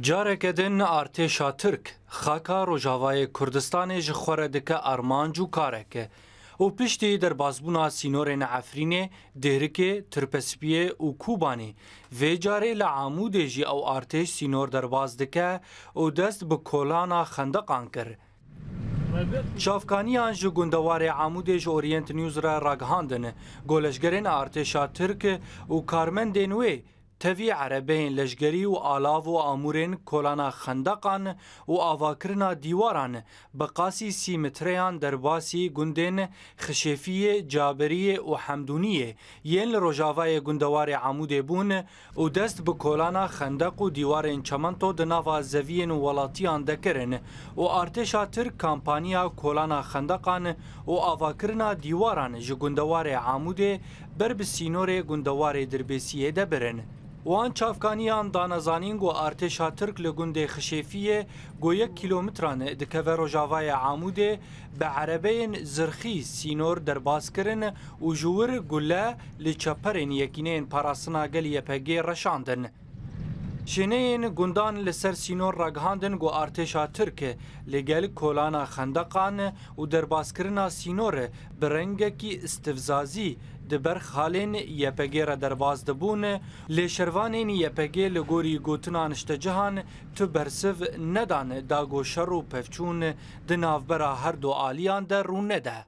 Carekedin artêşa Tirk, xaka Rojavayê Kurdistanê ji xwe dike armanc û kareke. û piştî derbazbûna sînorên Efrînê, Dêrikê, Tirpespiyê û Kubanê. Vê carê li Amûdê jî ew artêş sînor derbaz dike û dest bi kolana xendeqan kir. Şafkaniyan ji gundewarê Amûdê ji Orient News re ragihandin. Goleşgerên artêşa Tirk û karmendên wê تەوی عەرەبەین لەشگەری و ئالاڤ و ئامورێن کۆلانە خندەقان و ئاواکردنا دیواران بە قاسی سیمتریان دەرباسی گوندێن خشێفیە جابریە و حەمدونیە یەن لە ڕۆژاوایە گوندەواری عمودێ بوون و دەست بە کۆلانە خندەق و دیوارێن چەمەندۆ دناوا زەویەن و وڵاتیان دەکردن و ئارتێشا تر کامپانیا کۆلانە خندەقان و ئاواکردنا دیواران ji gundewارê Amûdê ber bi sînorê gundewارê dirbêsiyê de birin. وان چافکانیان دانەزانین و ئارتێشا ترک لە گوندێ خشێفیە گۆیەک کیلومترانە دکەڤە ڕۆژاوایە عامودێ بە عەرەبەیەن زرخی سینۆر دەرباسکردن و ژوور گولە لە چەپەرێن یەکینەیەن پاراسناگەل یەپەگێ ڕەشاندن. شینەیەن گوندان لەسەر سینۆر ڕگەهاندن گۆ ئارتێشا ترکێ لەگەل کۆلانە خەندەقانە و دەرباسکردنا سینۆرە برەنگەکی استفزازی دبەر خالên yepegê re derbas dibûne lê şervanên yepegê li gorî gotina niştecehan e, tu bersiv nedane dagoşer û pevçûn e, di navbera her du aliyan de rû nede.